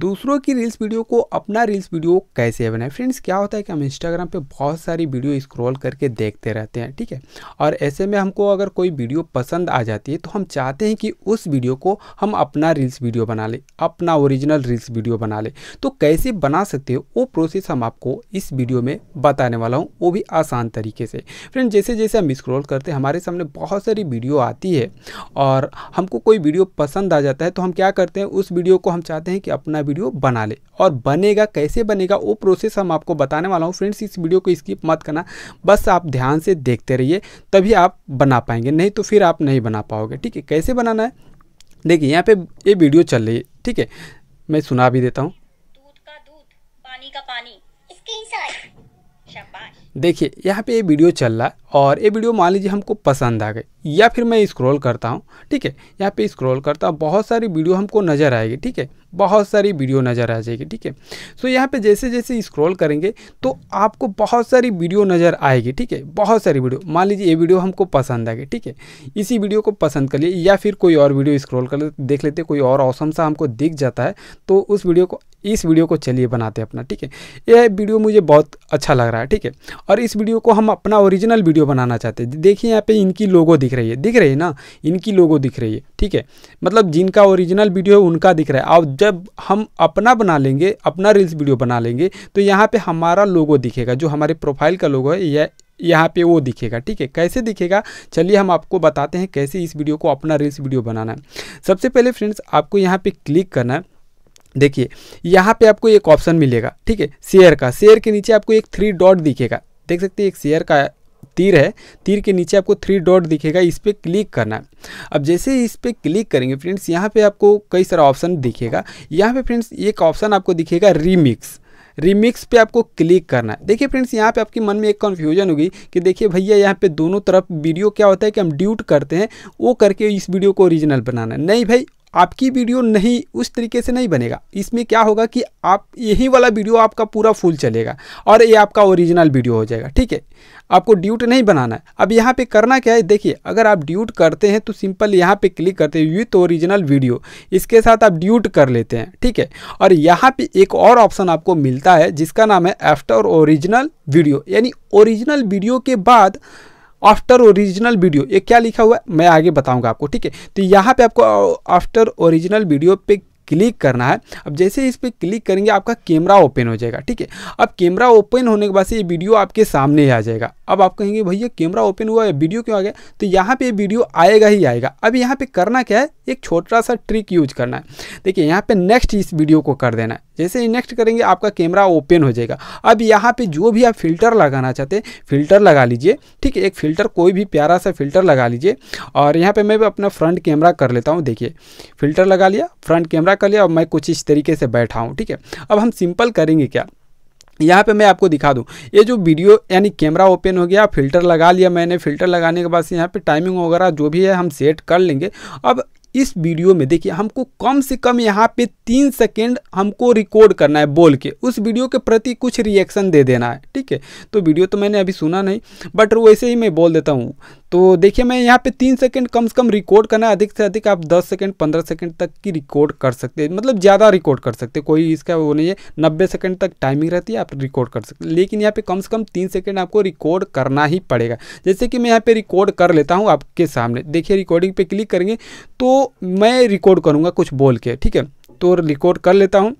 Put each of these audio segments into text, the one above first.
दूसरों की reels video को अपना रील्स वीडियो कैसे बनाए फ्रेंड्स क्या होता है कि हम इंस्टाग्राम पे बहुत सारी वीडियो स्क्रॉल करके देखते रहते हैं ठीक है और ऐसे में हमको अगर कोई वीडियो पसंद आ जाती है तो हम चाहते हैं कि उस वीडियो को हम अपना रील्स वीडियो बना लें अपना ओरिजिनल रील्स वीडियो बना लें तो कैसे बना सकते हो वो प्रोसेस हम आपको इस वीडियो में बताने वाला हूँ वो भी आसान तरीके से फ्रेंड जैसे जैसे हम स्क्रॉल करते हैं हमारे सामने बहुत सारी वीडियो आती है और हमको कोई वीडियो पसंद आ जाता है तो हम क्या करते हैं उस वीडियो को हम चाहते हैं कि अपना वीडियो बना ले और बनेगा कैसे बनेगा वो प्रोसेस हम आपको बताने वाला हूँ फ्रेंड्स इस वीडियो को स्किप मत करना बस आप ध्यान से देखते रहिए तभी आप बना पाएंगे नहीं तो फिर आप नहीं बना पाओगे ठीक है कैसे बनाना है देखिए यहाँ पे ये वीडियो चल रही है ठीक है मैं सुना भी देता हूँ देखिए यहाँ पे ये वीडियो चल रहा है और ये वीडियो मान लीजिए हमको पसंद आ गई या फिर मैं स्क्रॉल करता हूँ ठीक है यहाँ पे स्क्रॉल करता हूँ बहुत सारी वीडियो हमको नज़र आएगी ठीक है बहुत सारी वीडियो नज़र आ जाएगी ठीक है सो यहाँ पे जैसे जैसे स्क्रॉल करेंगे तो आपको बहुत सारी वीडियो नज़र आएगी ठीक है बहुत सारी वीडियो मान लीजिए ये वीडियो हमको पसंद आएगी ठीक है इसी वीडियो को पसंद कर लिए या फिर कोई और वीडियो स्क्रॉल कर देख लेते कोई और औसम सा हमको दिख जाता है तो उस वीडियो को इस वीडियो को चलिए बनाते हैं अपना ठीक है यह वीडियो मुझे बहुत अच्छा लग रहा है ठीक है और इस वीडियो को हम अपना ओरिजिनल वीडियो बनाना चाहते हैं देखिए यहाँ पे इनकी लोगो दिख रही है दिख रही है ना इनकी लोगो दिख रही है ठीक है मतलब जिनका ओरिजिनल वीडियो है उनका दिख रहा है और जब हम अपना बना लेंगे अपना रील्स वीडियो बना लेंगे तो यहाँ पर हमारा लोगो दिखेगा जो हमारे प्रोफाइल का लोगो है यह यहाँ पे वो दिखेगा ठीक है कैसे दिखेगा चलिए हम आपको बताते हैं कैसे इस वीडियो को अपना रील्स वीडियो बनाना है सबसे पहले फ्रेंड्स आपको यहाँ पे क्लिक करना है देखिए यहाँ पे आपको एक ऑप्शन मिलेगा ठीक है शेयर का शेयर के नीचे आपको एक थ्री डॉट दिखेगा देख सकते हैं एक शेयर का तीर है तीर के नीचे आपको थ्री डॉट दिखेगा इस पर क्लिक करना है अब जैसे इस पर क्लिक करेंगे फ्रेंड्स यहाँ पे आपको कई सारा ऑप्शन दिखेगा यहाँ पे फ्रेंड्स एक ऑप्शन आपको दिखेगा रीमिक्स रिमिक्स पे आपको क्लिक करना है देखिए फ्रेंड्स यहाँ पे आपके मन में एक कन्फ्यूजन होगी कि देखिए भैया यहाँ पे दोनों तरफ वीडियो क्या होता है कि हम ड्यूट करते हैं वो करके इस वीडियो को ओरिजिनल बनाना है नहीं भाई आपकी वीडियो नहीं उस तरीके से नहीं बनेगा इसमें क्या होगा कि आप यही वाला वीडियो आपका पूरा फुल चलेगा और ये आपका ओरिजिनल वीडियो हो जाएगा ठीक है आपको ड्यूट नहीं बनाना है अब यहाँ पे करना क्या है देखिए अगर आप ड्यूट करते हैं तो सिंपल यहाँ पे क्लिक करते हैं विथ ओरिजिनल वीडियो इसके साथ आप ड्यूट कर लेते हैं ठीक है और यहाँ पे एक और ऑप्शन आपको मिलता है जिसका नाम है आफ्टर ओरिजिनल वीडियो यानी ओरिजिनल वीडियो के बाद आफ्टर ओरिजिनल वीडियो ये क्या लिखा हुआ है मैं आगे बताऊंगा आपको ठीक है तो यहाँ पे आपको आफ्टर ओरिजिनल वीडियो पे क्लिक करना है अब जैसे इस पर क्लिक करेंगे आपका कैमरा ओपन हो जाएगा ठीक है अब कैमरा ओपन होने के बाद से ये वीडियो आपके सामने आ जाएगा अब आप कहेंगे भैया कैमरा ओपन हुआ है वीडियो क्यों आ गया तो यहाँ पे वीडियो आएगा ही आएगा अब यहाँ पे करना क्या है एक छोटा सा ट्रिक यूज करना है देखिए यहाँ पे नेक्स्ट इस वीडियो को कर देना है जैसे ही नेक्स्ट करेंगे आपका कैमरा ओपन हो जाएगा अब यहाँ पे जो भी आप फिल्टर लगाना चाहते हैं फिल्टर लगा लीजिए ठीक है एक फिल्टर कोई भी प्यारा सा फिल्टर लगा लीजिए और यहाँ पर मैं भी अपना फ्रंट कैमरा कर लेता हूँ देखिए फिल्टर लगा लिया फ्रंट कैमरा खड़ा कर लिया और मैं कुछ इस तरीके से बैठा हूँ ठीक है अब हम सिंपल करेंगे क्या यहाँ पे मैं आपको दिखा दूँ ये जो वीडियो यानी कैमरा ओपन हो गया फिल्टर लगा लिया मैंने फिल्टर लगाने के बाद से यहाँ पर टाइमिंग वगैरह जो भी है हम सेट कर लेंगे अब इस वीडियो में देखिए हमको कम से कम यहाँ पे तीन सेकेंड हमको रिकॉर्ड करना है बोल के उस वीडियो के प्रति कुछ रिएक्शन दे देना है ठीक है तो वीडियो तो मैंने अभी सुना नहीं बट वैसे ही मैं बोल देता हूँ तो देखिए मैं यहाँ पे तीन सेकंड कम से कम रिकॉर्ड करना अधिक से अधिक आप दस सेकंड पंद्रह सेकंड तक की रिकॉर्ड कर सकते हैं मतलब ज़्यादा रिकॉर्ड कर सकते हैं कोई इसका वो नहीं है नब्बे सेकंड तक टाइमिंग रहती है आप रिकॉर्ड कर सकते हैं लेकिन यहाँ पे कम से कम तीन सेकंड आपको रिकॉर्ड करना ही पड़ेगा जैसे कि मैं यहाँ पर रिकॉर्ड कर लेता हूँ आपके सामने देखिए रिकॉर्डिंग पर क्लिक करेंगे तो मैं रिकॉर्ड करूँगा कुछ बोल के ठीक है तो रिकॉर्ड कर लेता हूँ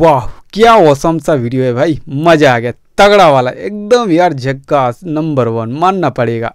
वाह क्या औसम सा वीडियो है भाई मज़ा आ गया तगड़ा वाला एकदम यार झक्कास नंबर वन मानना पड़ेगा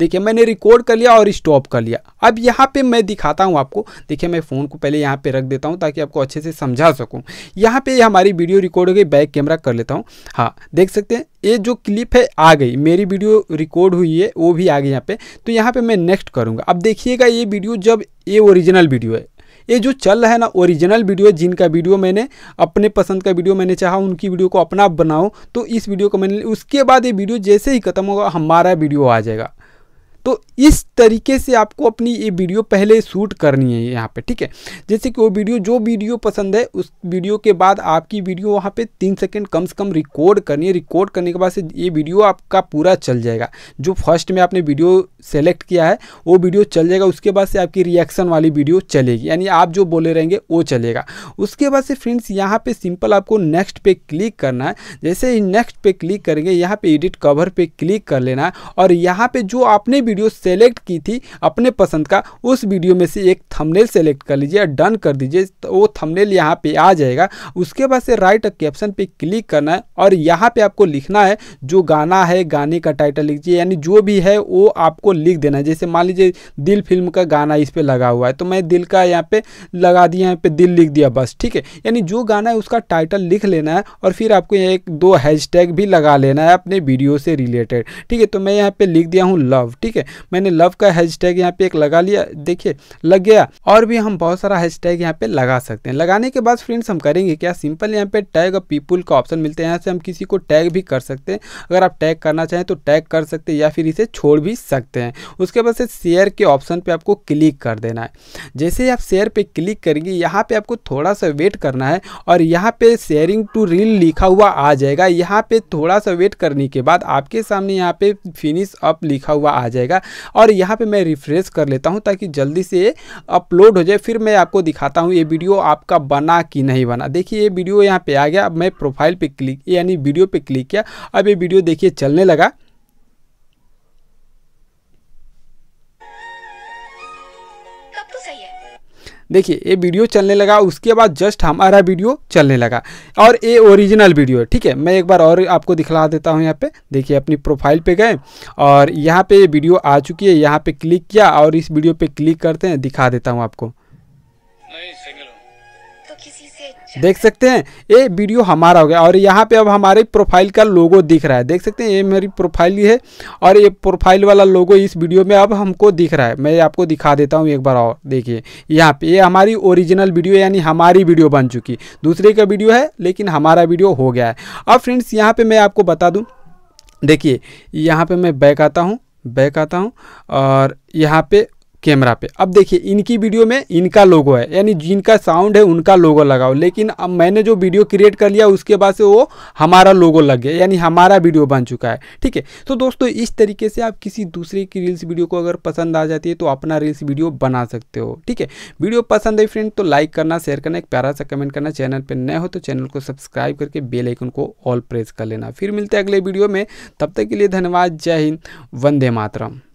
देखिए मैंने रिकॉर्ड कर लिया और स्टॉप कर लिया अब यहाँ पे मैं दिखाता हूँ आपको देखिए मैं फ़ोन को पहले यहाँ पे रख देता हूँ ताकि आपको अच्छे से समझा सकूँ यहाँ पे हमारी वीडियो रिकॉर्ड हो गई बैक कैमरा कर लेता हूँ हाँ देख सकते हैं ये जो क्लिप है आ गई मेरी वीडियो रिकॉर्ड हुई है वो भी आ गई यहाँ पे तो यहाँ पर मैं नेक्स्ट करूँगा अब देखिएगा ये वीडियो जब ये ओरिजिनल वीडियो है ये जो चल रहा है ना ओरिजिनल वीडियो जिनका वीडियो मैंने अपने पसंद का वीडियो मैंने चाहा उनकी वीडियो को अपना बनाओ तो इस वीडियो को मैंने उसके बाद ये वीडियो जैसे ही खत्म होगा हमारा वीडियो आ जाएगा तो इस तरीके से आपको अपनी ये वीडियो पहले शूट करनी है यहाँ पे ठीक है जैसे कि वो वीडियो जो वीडियो पसंद है उस वीडियो के बाद आपकी वीडियो वहाँ पे तीन सेकेंड कम से कम रिकॉर्ड करनी है रिकॉर्ड करने के बाद से ये वीडियो आपका पूरा चल जाएगा जो फर्स्ट में आपने वीडियो सेलेक्ट किया है वो वीडियो चल जाएगा उसके बाद से आपकी रिएक्शन वाली वीडियो चलेगी यानी आप जो बोले रहेंगे वो चलेगा उसके बाद से फ्रेंड्स यहाँ पे सिंपल आपको नेक्स्ट पे क्लिक करना है जैसे ही नेक्स्ट पे क्लिक करेंगे यहाँ पर एडिट कवर पर क्लिक कर लेना है और यहाँ पर जो आपने वीडियो वीडियो सेलेक्ट की थी अपने पसंद का उस वीडियो में से एक थंबनेल सेलेक्ट कर लीजिए डन कर दीजिए तो वो थंबनेल यहाँ पे आ जाएगा उसके बाद से राइट कैप्शन पे क्लिक करना है और यहाँ पे आपको लिखना है जो गाना है गाने का टाइटल लिखिए यानी जो भी है वो आपको लिख देना है जैसे मान लीजिए दिल फिल्म का गाना इस पर लगा हुआ है तो मैं दिल का यहाँ पे लगा दिया यहाँ पे दिल लिख दिया बस ठीक है यानी जो गाना है उसका टाइटल लिख लेना है और फिर आपको यहाँ एक दो हैशटैग भी लगा लेना है अपने वीडियो से रिलेटेड ठीक है तो मैं यहाँ पे लिख दिया हूँ लव ठीक है ठीक है मैंने लव का हैशटैग यहाँ पे एक लगा लिया देखिए लग गया और भी हम बहुत सारा हैशटैग यहाँ पे लगा सकते हैं लगाने के बाद फ्रेंड्स हम करेंगे क्या सिंपल यहाँ पे टैग और पीपुल का ऑप्शन मिलता है यहाँ से हम किसी को टैग भी कर सकते हैं अगर आप टैग करना चाहें तो टैग कर सकते हैं या फिर इसे छोड़ भी सकते हैं उसके बाद से शेयर के ऑप्शन पर आपको क्लिक कर देना है जैसे ही आप शेयर पर क्लिक करेंगे यहाँ पर आपको थोड़ा सा वेट करना है और यहाँ पर शेयरिंग टू रील लिखा हुआ आ जाएगा यहाँ पर थोड़ा सा वेट करने के बाद आपके सामने यहाँ पर फिनिश अप लिखा हुआ आ जाएगा जाएगा और यहाँ पर मैं रिफ्रेश कर लेता हूँ ताकि जल्दी से अपलोड हो जाए फिर मैं आपको दिखाता हूँ ये वीडियो आपका बना कि नहीं बना देखिए ये वीडियो यहाँ पर आ गया अब मैं प्रोफाइल पर क्लिक यानी वीडियो पर क्लिक किया अब ये वीडियो देखिए चलने लगा तो देखिए ये वीडियो चलने लगा उसके बाद जस्ट हमारा वीडियो चलने लगा और ये ओरिजिनल वीडियो है ठीक है मैं एक बार और आपको दिखला देता हूँ यहाँ पे देखिए अपनी प्रोफाइल पे गए और यहाँ पे वीडियो आ चुकी है यहाँ पे क्लिक किया और इस वीडियो पे क्लिक करते हैं दिखा देता हूँ आपको अच्छा। देख सकते हैं ये वीडियो हमारा हो गया और यहाँ पे अब हमारे प्रोफाइल का लोगो दिख रहा है देख सकते हैं ये मेरी प्रोफाइल है और ये प्रोफाइल वाला लोगो इस वीडियो में अब हमको दिख रहा है मैं आपको दिखा देता हूँ एक बार और देखिए यहाँ पे ये हमारी ओरिजिनल वीडियो यानी हमारी वीडियो बन चुकी दूसरे का वीडियो है लेकिन हमारा वीडियो हो गया है अब फ्रेंड्स यहाँ पर मैं आपको बता दूँ देखिए यहाँ पर मैं बैक आता हूँ बैक आता हूँ और यहाँ पे कैमरा पे अब देखिए इनकी वीडियो में इनका लोगो है यानी जिनका साउंड है उनका लोगो लगाओ लेकिन अब मैंने जो वीडियो क्रिएट कर लिया उसके बाद से वो हमारा लोगो लग गया यानी हमारा वीडियो बन चुका है ठीक है तो दोस्तों इस तरीके से आप किसी दूसरे की रील्स वीडियो को अगर पसंद आ जाती है तो अपना रील्स वीडियो बना सकते हो ठीक है वीडियो पसंद है फ्रेंड तो लाइक करना शेयर करना एक प्यारा सा कमेंट करना चैनल पर नए हो तो चैनल को सब्सक्राइब करके बेलाइकन को ऑल प्रेस कर लेना फिर मिलते हैं अगले वीडियो में तब तक के लिए धन्यवाद जय हिंद वंदे मातरम